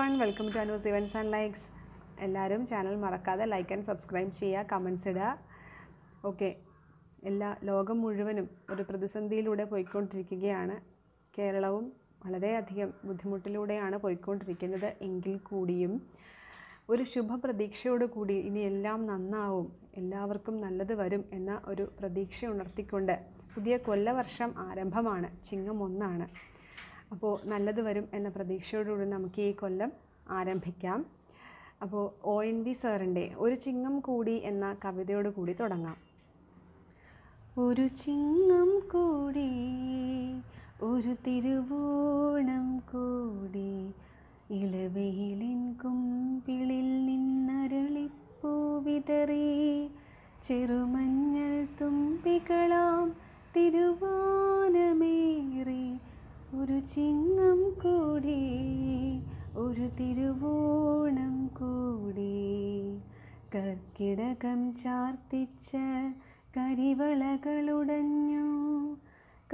one welcome to Anu's events and likes എല്ലാവരും channel മറക്കാതെ like and subscribe ചെയ്യുക comments ഇടുക ഓക്കെ എല്ലാ ലോകം മുഴുവനും ഒരു പ്രതിസന്ധിയിലൂടെ പോയിക്കൊണ്ടിരിക്കുകയാണ് കേരളവും വളരെയധികം ബുദ്ധിമുട്ടിലൂടെയാണ് പോയിക്കൊണ്ടിരിക്കുന്നത് എങ്കിൽ കൂടിയും ഒരു ശുഭപ്രതീക്ഷയോട് കൂടി ഇനി എല്ലാം നന്നാവും എല്ലാവർക്കും നല്ലത് വരും എന്ന ഒരു പ്രതീക്ഷ ഉണർത്തിക്കൊണ്ട് പുതിയ കൊല്ലവർഷം ആരംഭമാണ് ചിങ്ങം ഒന്നാണ് അപ്പോൾ നല്ലത് വരും എന്ന പ്രതീക്ഷയോടുകൂടി നമുക്ക് ഈ കൊല്ലം ആരംഭിക്കാം അപ്പോൾ ഒ എൻ വി സാറിൻ്റെ ഒരു ചിങ്ങം കൂടി എന്ന കവിതയോട് കൂടി തുടങ്ങാം ഒരു ചിങ്ങം കൂടി ഒരു തിരുവോണം കൂടി ഇളവയിലിൻ കുമ്പിളിൽ നിന്നരളിപ്പൂ വിതറി ചെറുമഞ്ഞൾ തുമ്പികളാം തിരുവോണമേറി ഒരു ചിങ്ങം കൂടി ഒരു തിരുവോണം കൂടി കർക്കിടകം ചാർത്തിച്ച കരിവളകളുടഞ്ഞു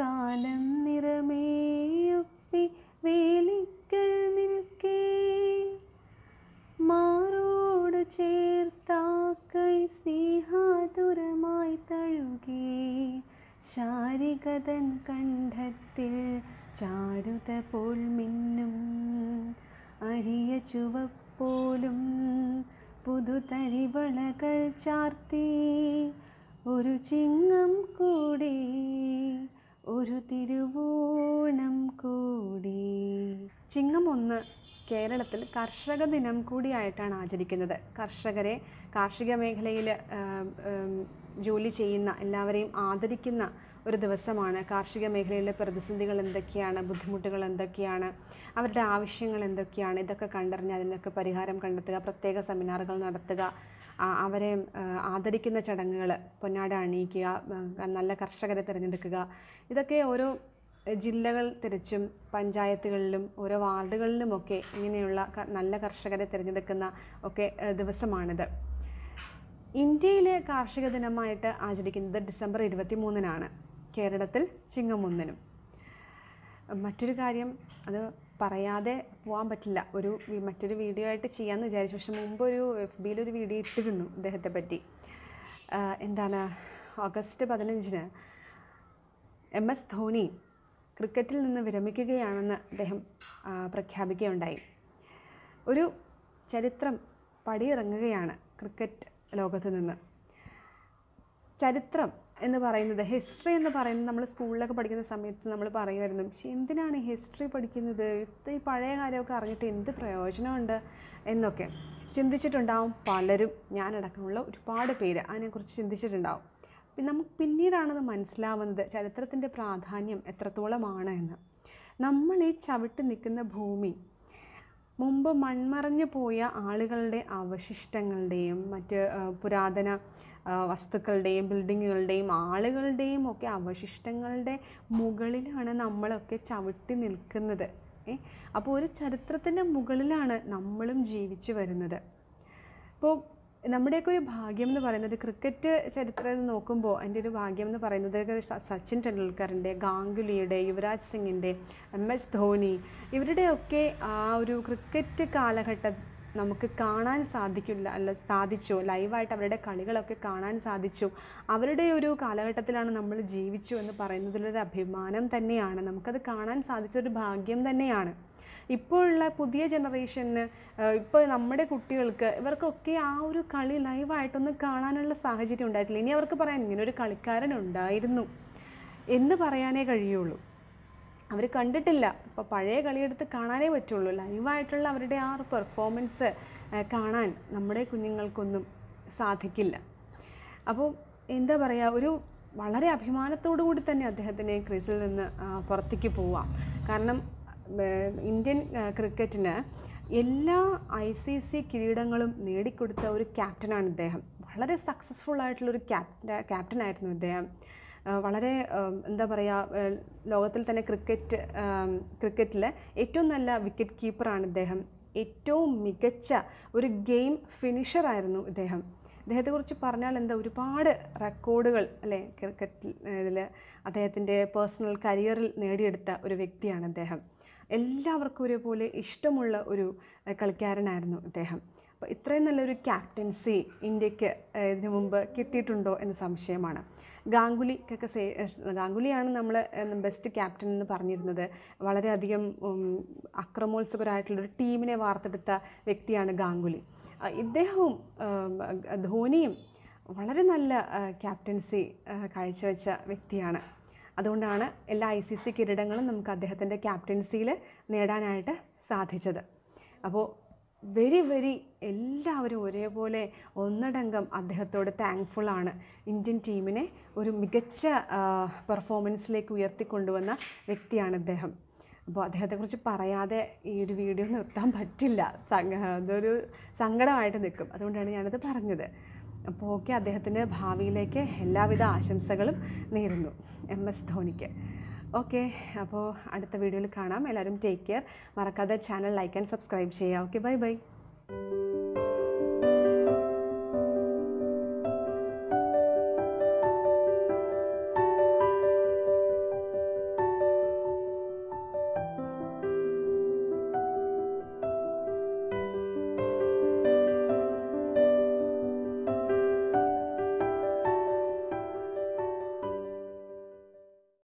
കാലം നിറമേയൊപ്പി വേലിക്ക് നിൽക്കേ മാറോട് ചേർത്താക്കൈ സ്നേഹാതുരമായി തഴുകി ശാരികതൻ കണ്ഠത്തിൽ ചാരുത പോൽ മിന്നും അരിയ ചുവപ്പോലും പുതുതരിവളകൾ ചാർത്തി ഒരു ചിങ്ങം കൂടി ഒരു തിരുവോണം കൂടി ചിങ്ങം ഒന്ന് കേരളത്തിൽ കർഷക ദിനം കൂടിയായിട്ടാണ് ആചരിക്കുന്നത് കർഷകരെ കാർഷിക മേഖലയിൽ ജോലി ചെയ്യുന്ന എല്ലാവരെയും ആദരിക്കുന്ന ഒരു ദിവസമാണ് കാർഷിക മേഖലയിലെ പ്രതിസന്ധികൾ എന്തൊക്കെയാണ് ബുദ്ധിമുട്ടുകൾ എന്തൊക്കെയാണ് അവരുടെ ആവശ്യങ്ങൾ എന്തൊക്കെയാണ് ഇതൊക്കെ കണ്ടറിഞ്ഞ് അതിനൊക്കെ പരിഹാരം കണ്ടെത്തുക പ്രത്യേക സെമിനാറുകൾ നടത്തുക അവരെ ആദരിക്കുന്ന ചടങ്ങുകൾ പൊന്നാട അണിയിക്കുക നല്ല കർഷകരെ തിരഞ്ഞെടുക്കുക ഇതൊക്കെ ഓരോ ജില്ലകൾ തിരിച്ചും പഞ്ചായത്തുകളിലും ഓരോ വാർഡുകളിലുമൊക്കെ ഇങ്ങനെയുള്ള നല്ല കർഷകരെ തിരഞ്ഞെടുക്കുന്ന ഒക്കെ ദിവസമാണിത് ഇന്ത്യയിലെ കാർഷിക ദിനമായിട്ട് ആചരിക്കുന്നത് ഡിസംബർ ഇരുപത്തി മൂന്നിനാണ് കേരളത്തിൽ ചിങ്ങമുന്നിനും മറ്റൊരു കാര്യം അത് പറയാതെ പോകാൻ പറ്റില്ല ഒരു മറ്റൊരു വീഡിയോ ആയിട്ട് ചെയ്യാമെന്ന് വിചാരിച്ചു പക്ഷെ മുമ്പ് ഒരു എഫ് ഒരു വീഡിയോ ഇട്ടിരുന്നു അദ്ദേഹത്തെ പറ്റി എന്താണ് ഓഗസ്റ്റ് പതിനഞ്ചിന് എം എസ് ധോണി ക്രിക്കറ്റിൽ നിന്ന് വിരമിക്കുകയാണെന്ന് അദ്ദേഹം പ്രഖ്യാപിക്കുകയുണ്ടായി ഒരു ചരിത്രം പടിയിറങ്ങുകയാണ് ക്രിക്കറ്റ് ലോകത്ത് നിന്ന് ചരിത്രം എന്ന് പറയുന്നത് ഹിസ്റ്ററി എന്ന് പറയുന്നത് നമ്മൾ സ്കൂളിലൊക്കെ പഠിക്കുന്ന സമയത്ത് നമ്മൾ പറയുമായിരുന്നു പക്ഷേ എന്തിനാണ് ഹിസ്റ്ററി പഠിക്കുന്നത് ഈ പഴയ കാര്യമൊക്കെ അറിഞ്ഞിട്ട് എന്ത് പ്രയോജനമുണ്ട് എന്നൊക്കെ ചിന്തിച്ചിട്ടുണ്ടാവും പലരും ഞാനടക്കമുള്ള ഒരുപാട് പേര് അതിനെക്കുറിച്ച് ചിന്തിച്ചിട്ടുണ്ടാവും പിന്നെ നമുക്ക് പിന്നീടാണത് മനസ്സിലാവുന്നത് ചരിത്രത്തിൻ്റെ പ്രാധാന്യം എത്രത്തോളമാണ് എന്ന് നമ്മൾ ഈ ചവിട്ടി നിൽക്കുന്ന ഭൂമി മുമ്പ് മൺമറഞ്ഞ് പോയ ആളുകളുടെ അവശിഷ്ടങ്ങളുടെയും മറ്റ് പുരാതന വസ്തുക്കളുടെയും ബിൽഡിങ്ങുകളുടെയും ആളുകളുടെയും ഒക്കെ അവശിഷ്ടങ്ങളുടെ മുകളിലാണ് നമ്മളൊക്കെ ചവിട്ടി നിൽക്കുന്നത് അപ്പോൾ ഒരു ചരിത്രത്തിൻ്റെ മുകളിലാണ് നമ്മളും ജീവിച്ചു വരുന്നത് അപ്പോൾ നമ്മുടെയൊക്കെ ഒരു ഭാഗ്യം എന്ന് പറയുന്നത് ക്രിക്കറ്റ് ചരിത്രം നോക്കുമ്പോൾ എൻ്റെ ഒരു ഭാഗ്യം എന്ന് പറയുന്നത് സച്ചിൻ ടെണ്ടുൽക്കറിൻ്റെ ഗാംഗുലിയുടെ യുവരാജ് സിംഗിൻ്റെ എം എസ് ധോണി ഇവരുടെയൊക്കെ ആ ഒരു ക്രിക്കറ്റ് കാലഘട്ടം നമുക്ക് കാണാൻ സാധിക്കില്ല അല്ല സാധിച്ചു ലൈവായിട്ട് അവരുടെ കളികളൊക്കെ കാണാൻ സാധിച്ചു അവരുടെ ഒരു കാലഘട്ടത്തിലാണ് നമ്മൾ ജീവിച്ചു എന്ന് പറയുന്നതിലൊരു അഭിമാനം തന്നെയാണ് നമുക്കത് കാണാൻ സാധിച്ചൊരു ഭാഗ്യം തന്നെയാണ് ഇപ്പോഴുള്ള പുതിയ ജനറേഷന് ഇപ്പോൾ നമ്മുടെ കുട്ടികൾക്ക് ഇവർക്കൊക്കെ ആ ഒരു കളി ലൈവായിട്ടൊന്ന് കാണാനുള്ള സാഹചര്യം ഉണ്ടായിട്ടില്ല ഇനി അവർക്ക് പറയാൻ ഇങ്ങനെ ഒരു കളിക്കാരൻ ഉണ്ടായിരുന്നു എന്ന് പറയാനേ കഴിയുള്ളൂ അവർ കണ്ടിട്ടില്ല അപ്പോൾ പഴയ കളിയെടുത്ത് കാണാനേ പറ്റുള്ളൂ ലൈവായിട്ടുള്ള അവരുടെ ആ ഒരു പെർഫോമൻസ് കാണാൻ നമ്മുടെ കുഞ്ഞുങ്ങൾക്കൊന്നും സാധിക്കില്ല അപ്പോൾ എന്താ പറയുക ഒരു വളരെ അഭിമാനത്തോടു കൂടി തന്നെ അദ്ദേഹത്തിനെ ക്രീസിൽ നിന്ന് പുറത്തേക്ക് പോവാം കാരണം ഇന്ത്യൻ ക്രിക്കറ്റിന് എല്ലാ ഐ സി സി കിരീടങ്ങളും നേടിക്കൊടുത്ത ഒരു ക്യാപ്റ്റനാണ് ഇദ്ദേഹം വളരെ സക്സസ്ഫുൾ ആയിട്ടുള്ളൊരു ക്യാപ്റ്റ ക്യാപ്റ്റനായിരുന്നു ഇദ്ദേഹം വളരെ എന്താ പറയുക ലോകത്തിൽ തന്നെ ക്രിക്കറ്റ് ക്രിക്കറ്റിലെ ഏറ്റവും നല്ല വിക്കറ്റ് കീപ്പറാണ് ഇദ്ദേഹം ഏറ്റവും മികച്ച ഒരു ഗെയിം ഫിനിഷറായിരുന്നു ഇദ്ദേഹം അദ്ദേഹത്തെക്കുറിച്ച് പറഞ്ഞാൽ എന്താ ഒരുപാട് റെക്കോർഡുകൾ അല്ലേ ക്രിക്കറ്റിൽ ഇതിൽ അദ്ദേഹത്തിൻ്റെ പേഴ്സണൽ കരിയറിൽ നേടിയെടുത്ത ഒരു വ്യക്തിയാണ് അദ്ദേഹം എല്ലാവർക്കും ഒരേപോലെ ഇഷ്ടമുള്ള ഒരു കളിക്കാരനായിരുന്നു അദ്ദേഹം അപ്പോൾ ഇത്രയും നല്ലൊരു ക്യാപ്റ്റൻസി ഇന്ത്യക്ക് ഇതിനു മുമ്പ് കിട്ടിയിട്ടുണ്ടോ എന്ന് സംശയമാണ് ഗാംഗുലിക്കൊക്കെ സേ ഗാംഗുലിയാണ് നമ്മൾ ബെസ്റ്റ് ക്യാപ്റ്റൻ എന്ന് പറഞ്ഞിരുന്നത് വളരെയധികം അക്രമോത്സുകരായിട്ടുള്ളൊരു ടീമിനെ വാർത്തെടുത്ത വ്യക്തിയാണ് ഗാംഗുലി ഇദ്ദേഹവും ധോണിയും വളരെ നല്ല ക്യാപ്റ്റൻസി കാഴ്ചവെച്ച വ്യക്തിയാണ് അതുകൊണ്ടാണ് എല്ലാ ഐ സി സി കിരീടങ്ങളും നമുക്ക് അദ്ദേഹത്തിൻ്റെ ക്യാപ്റ്റൻസിയിൽ നേടാനായിട്ട് സാധിച്ചത് അപ്പോൾ വെരി വെരി എല്ലാവരും ഒരേപോലെ ഒന്നടങ്കം അദ്ദേഹത്തോട് താങ്ക്ഫുള്ളാണ് ഇന്ത്യൻ ടീമിനെ ഒരു മികച്ച പെർഫോമൻസിലേക്ക് ഉയർത്തിക്കൊണ്ടുവന്ന വ്യക്തിയാണ് അദ്ദേഹം അപ്പോൾ അദ്ദേഹത്തെക്കുറിച്ച് പറയാതെ ഈ ഒരു വീഡിയോ നിർത്താൻ പറ്റില്ല അതൊരു സങ്കടമായിട്ട് നിൽക്കും അതുകൊണ്ടാണ് ഞാനത് പറഞ്ഞത് അപ്പോൾ ഓക്കെ അദ്ദേഹത്തിൻ്റെ ഭാവിയിലേക്ക് എല്ലാവിധ ആശംസകളും നേരുന്നു എം എസ് ധോണിക്ക് ഓക്കെ അപ്പോൾ അടുത്ത വീഡിയോയിൽ കാണാം എല്ലാവരും ടേക്ക് കെയർ മറക്കാതെ ചാനൽ ലൈക്ക് ആൻഡ് സബ്സ്ക്രൈബ് ചെയ്യുക ഓക്കെ ബൈ ബൈ